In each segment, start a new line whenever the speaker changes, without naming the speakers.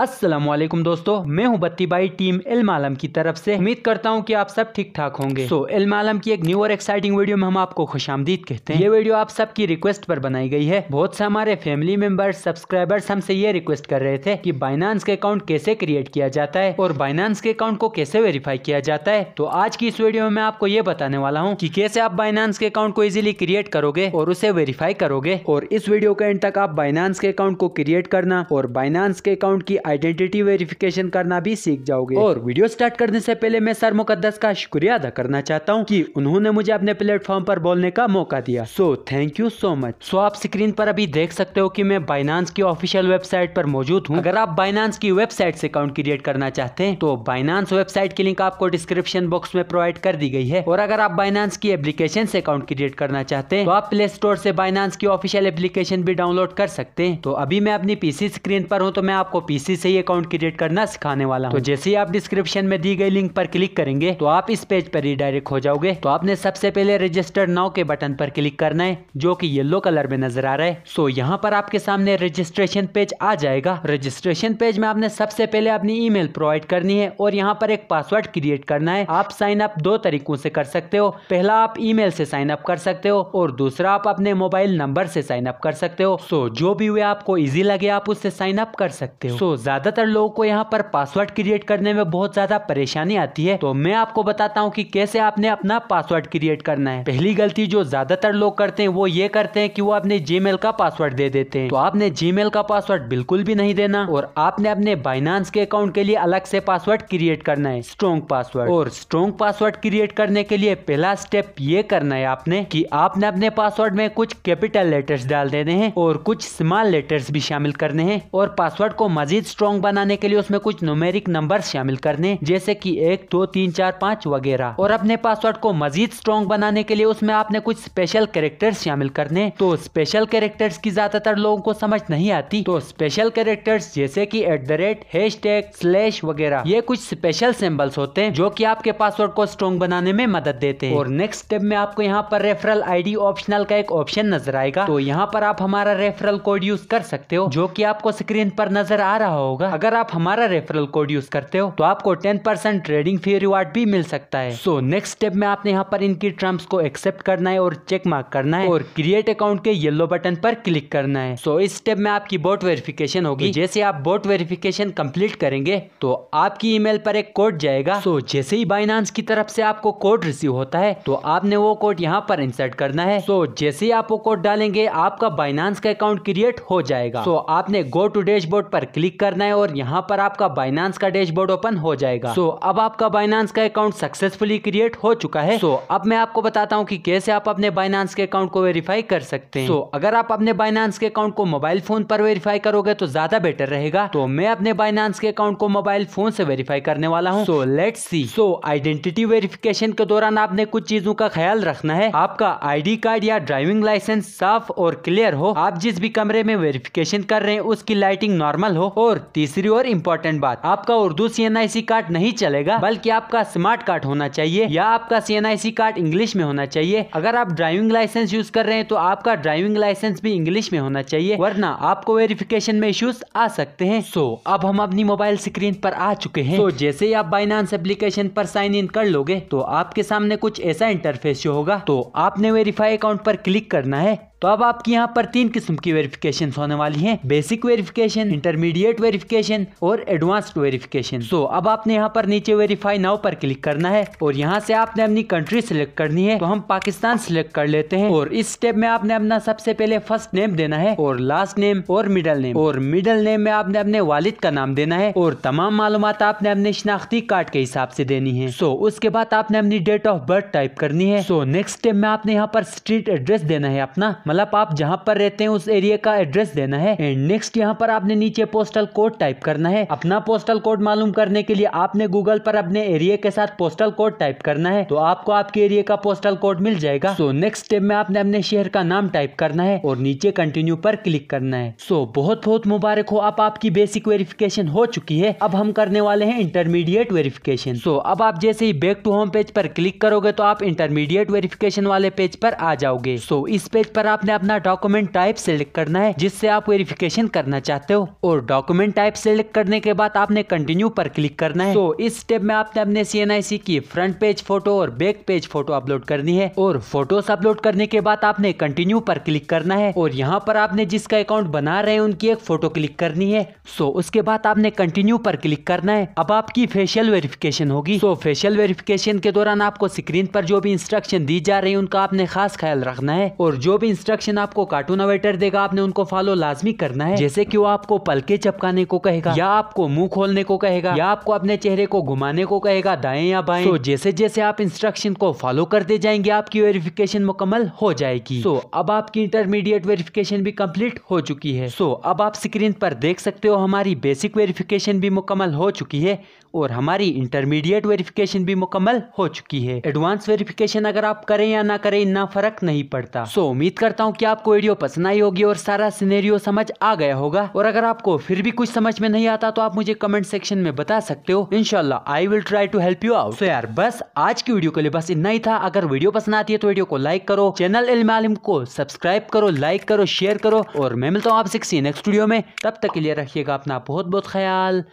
असलम दोस्तों मैं हूं बत्ती बाई टीम इल्मालम की तरफ से उम्मीद करता हूं कि आप सब ठीक ठाक होंगे सो so, इल्मालम की एक न्यू और एक्साइटिंग वीडियो में हम आपको खुश आमदीद कहते हैं ये वीडियो आप सबकी रिक्वेस्ट पर बनाई गई है बहुत से हमारे फैमिली मेंबर्स सब्सक्राइबर्स हमसे ये रिक्वेस्ट कर रहे थे की बाइनांस के अकाउंट कैसे क्रिएट किया जाता है और बाइनांस के अकाउंट को कैसे वेरीफाई किया जाता है तो आज की इस वीडियो में मैं आपको ये बताने वाला हूँ की कैसे आप बाइनांस के अकाउंट को इजिली क्रिएट करोगे और उसे वेरीफाई करोगे और इस वीडियो के एंड तक आप बाइनांस के अकाउंट को क्रिएट करना और बाइनांस के अकाउंट की आइडेंटिटी वेरिफिकेशन करना भी सीख जाओगे और वीडियो स्टार्ट करने से पहले मैं सर मुकदस का शुक्रिया अदा करना चाहता हूँ की उन्होंने मुझे अपने प्लेटफॉर्म पर बोलने का मौका दिया so thank you so much so आप स्क्रीन पर अभी देख सकते हो की मैं बाइनांस की ऑफिशियल वेबसाइट पर मौजूद हूँ अगर आप बाइनांस की वेबसाइट से अकाउंट क्रिएट करना चाहते हैं तो बाइनांस वेबसाइट की लिंक आपको डिस्क्रिप्शन बॉक्स में प्रोवाइड कर दी गई है और अगर आप बाइनांस की एप्लीकेशन से अकाउंट क्रिएट करना चाहते हैं तो आप प्ले स्टोर से बाइनांस की ऑफिशियल एप्लीकेशन भी डाउनलोड कर सकते हैं तो अभी मैं अपनी पीसी स्क्रीन पर हूँ तो मैं आपको पीसी से ही अकाउंट क्रिएट करना सिखाने वाला हूँ तो जैसे ही आप डिस्क्रिप्शन में दी गई लिंक पर क्लिक करेंगे तो आप इस पेज पर रिडायरेक्ट हो जाओगे तो आपने सबसे पहले रजिस्टर नाउ के बटन पर क्लिक करना है जो की येलो कलर में नजर आ रहा है सो यहाँ पर आपके सामने रजिस्ट्रेशन पेज आ जाएगा रजिस्ट्रेशन पेज में आपने सबसे पहले अपनी ई प्रोवाइड करनी है और यहाँ पर एक पासवर्ड क्रिएट करना है आप साइन अप दो तरीकों से कर सकते हो पहला आप ई से साइन अप कर सकते हो और दूसरा आप अपने मोबाइल नंबर से साइन अप कर सकते हो सो so, जो भी हुए आपको इजी लगे आप उससे साइन अप कर सकते हो सो so, ज़्यादातर लोगों को यहाँ पर पासवर्ड क्रिएट करने में बहुत ज़्यादा परेशानी आती है तो मैं आपको बताता हूँ कि कैसे आपने अपना पासवर्ड क्रिएट करना है पहली गलती जो ज़्यादातर लोग करते हैं वो ये करते हैं कि वो अपने जी का पासवर्ड दे देते हैं तो आपने जी का पासवर्ड बिल्कुल भी नहीं देना और आपने अपने बाइनांस के अकाउंट के लिए अलग से पासवर्ड क्रिएट करना है स्ट्रॉन्ग पासवर्ड और स्ट्रॉन्ग पासवर्ड क्रिएट करने के लिए पहला स्टेप ये करना है आपने की आपने अपने पासवर्ड में कुछ कैपिटल लेटर्स डाल देने हैं और कुछ स्मॉल लेटर्स भी शामिल करने हैं और पासवर्ड को मजीद स्ट्रॉन्ग बनाने के लिए उसमें कुछ नुमेरिक नंबर शामिल करने जैसे की एक दो तीन चार पाँच वगैरह और अपने पासवर्ड को मजीद स्ट्रॉन्ग बनाने के लिए उसमें आपने कुछ स्पेशल कैरेक्टर शामिल करने तो स्पेशल कैरेक्टर्स की ज्यादातर लोगों को समझ नहीं आती तो स्पेशल कैरेक्टर्स जैसे कि at the rate hash tag slash वगैरह ये कुछ स्पेशल सिम्बल्स होते हैं जो कि आपके पासवर्ड को स्ट्रॉन्ग बनाने में मदद देते हैं और नेक्स्ट स्टेप में आपको यहाँ पर रेफरल आईडी ऑप्शनल का एक ऑप्शन नजर आएगा तो यहाँ पर आप हमारा रेफरल कोड यूज कर सकते हो जो की आपको स्क्रीन पर नजर आ रहा होगा अगर आप हमारा रेफरल कोड यूज करते हो तो आपको ten percent trading fee reward भी मिल सकता है सो नेक्स्ट स्टेप में आपने यहाँ पर इनकी टर्म्स को एक्सेप्ट करना है और चेक मार्क करना है और क्रिएट अकाउंट के येलो बटन पर क्लिक करना है सो इस स्टेप में आपकी बोट वेरिफिकेशन होगी जैसे आप बोट वेरिफिकेशन कम्प्लीट करेंगे तो आपकी ईमेल पर एक कोड जाएगा सो जैसे ही बाइनांस की तरफ ऐसी आपको कोड रिसीव होता है तो आपने वो कोड यहाँ पर इंसर्ट करना है सो जैसे ही आप वो कोड डालेंगे आपका बाइनांस का अकाउंट क्रिएट हो जाएगा तो आपने गो टू डैशबोर्ड पर क्लिक कर करना है और यहाँ पर आपका बाइनांस का डैशबोर्ड ओपन हो जाएगा सो अब आपका बाइनांस का अकाउंट सक्सेसफुली क्रिएट हो चुका है सो अब मैं आपको बताता हूँ कि कैसे आप अपने बाइनांस के अकाउंट को वेरीफाई कर सकते हैं तो अगर आप अपने बाइनांस के अकाउंट को मोबाइल फोन पर वेरीफाई करोगे तो ज्यादा बेटर रहेगा तो मैं अपने बाइनांस के अकाउंट को मोबाइल फोन से वेरीफाई करने वाला हूँ so let see so identity verification के दौरान आपने कुछ चीजों का ख्याल रखना है आपका आईडी कार्ड या ड्राइविंग लाइसेंस साफ और क्लियर हो आप जिस भी कमरे में वेरिफिकेशन कर रहे हैं उसकी लाइटिंग नॉर्मल हो और और तीसरी और इम्पोर्टेंट बात आपका उर्दू सी कार्ड नहीं चलेगा बल्कि आपका स्मार्ट कार्ड होना चाहिए या आपका सी कार्ड इंग्लिश में होना चाहिए अगर आप ड्राइविंग लाइसेंस यूज कर रहे हैं तो आपका ड्राइविंग लाइसेंस भी इंग्लिश में होना चाहिए वरना आपको वेरिफिकेशन में इश्यूज आ सकते हैं सो so, अब हम अपनी मोबाइल स्क्रीन पर आ चुके हैं तो so, जैसे ही आप बाइनांस एप्लीकेशन पर साइन इन कर लोगे तो आपके सामने कुछ ऐसा इंटरफेस होगा तो आपने वेरीफाई अकाउंट पर क्लिक करना है तो अब आपकी यहाँ पर तीन किस्म की वेरिफिकेशन होने वाली हैं बेसिक वेरिफिकेशन इंटरमीडिएट वेरिफिकेशन और एडवांस्ड वेरिफिकेशन सो अब आपने यहाँ पर नीचे वेरीफाई नाउ पर क्लिक करना है और यहाँ से आपने अपनी कंट्री सिलेक्ट करनी है तो हम पाकिस्तान सिलेक्ट कर लेते हैं और इस स्टेप में आपने अपना सबसे पहले फर्स्ट नेम देना है और लास्ट नेम और मिडल नेम और मिडल नेम में आपने अपने वालिद का नाम देना है और तमाम मालूम आपने अपने शनाख्ती कार्ड के हिसाब से देनी है सो उसके बाद आपने अपनी डेट ऑफ बर्थ टाइप करनी है सो नेक्स्ट स्टेप में आपने यहाँ पर स्ट्रीट एड्रेस देना है अपना मतलब आप जहाँ पर रहते हैं उस एरिया का एड्रेस देना है एंड नेक्स्ट यहाँ पर आपने नीचे पोस्टल कोड टाइप करना है अपना पोस्टल कोड मालूम करने के लिए आपने गूगल पर अपने एरिया के साथ पोस्टल कोड टाइप करना है तो आपको आपके एरिया का पोस्टल कोड मिल जाएगा सो नेक्स्ट स्टेप में आपने अपने शहर का नाम टाइप करना है और नीचे कंटिन्यू पर क्लिक करना है सो बहुत बहुत मुबारक हो आप आपकी बेसिक वेरिफिकेशन हो चुकी है अब हम करने वाले हैं इंटरमीडिएट वेरिफिकेशन सो अब आप जैसे ही बैक टू होम पेज पर क्लिक करोगे तो आप इंटरमीडिएट वेरिफिकेशन वाले पेज पर आ जाओगे सो इस पेज पर आप आपने अपना डॉक्यूमेंट टाइप सिलेक्ट करना है जिससे आप वेरिफिकेशन करना चाहते हो और डॉक्यूमेंट टाइप सिलेक्ट करने के बाद आपने कंटिन्यू पर क्लिक करना है तो इस स्टेप में आपने अपने सी की फ्रंट पेज फोटो और बैक पेज फोटो अपलोड करनी है और फोटोज अपलोड करने के बाद आपने कंटिन्यू पर क्लिक करना है और यहाँ पर आपने जिसका अकाउंट बना रहे हैं उनकी एक फोटो क्लिक करनी है सो उसके बाद आपने कंटिन्यू पर क्लिक करना है अब आपकी फेशियल वेरिफिकेशन होगी तो फेशियल वेरिफिकेशन के दौरान आपको स्क्रीन पर जो भी इंस्ट्रक्शन दी जा रही है उनका आपने खास ख्याल रखना है और जो भी इंस्ट्रक्शन आपको कार्टून अवेटर देगा आपने उनको फॉलो लाजमी करना है जैसे की वो आपको पलके चपकाने को कहेगा या आपको मुंह खोलने को कहेगा या आपको अपने चेहरे को घुमाने को कहेगा दाएं या बाएं तो जैसे जैसे आप इंस्ट्रक्शन को फॉलो करते जाएंगे आपकी वेरिफिकेशन मुकम्मल हो जाएगी सो अब आपकी इंटरमीडिएट वेरिफिकेशन भी कम्प्लीट हो चुकी है सो अब आप स्क्रीन पर देख सकते हो हमारी बेसिक वेरिफिकेशन भी मुकम्मल हो चुकी है और हमारी इंटरमीडिएट वेरिफिकेशन भी मुकम्मल हो चुकी है एडवांस वेरिफिकेशन अगर आप करें या ना करें इतना फर्क नहीं पड़ता सो उम्मीद करता करता हूँ कि आपको वीडियो पसंद आई होगी और सारा सिनेरियो समझ आ गया होगा और अगर आपको फिर भी कुछ समझ में नहीं आता तो आप मुझे कमेंट सेक्शन में बता सकते हो इनशाला I will try to help you out यार बस आज की वीडियो के लिए बस इतना ही था अगर वीडियो पसंद आती है तो वीडियो को लाइक करो चैनल इलमालिम को सब्सक्राइब करो लाइक करो शेयर करो और मैं मिलता हूँ आपसे किसी नेक्स्ट वीडियो में तब तक के लिए रखिएगा अपना बहुत बहुत ख्याल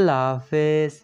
अल्लाह हाफिज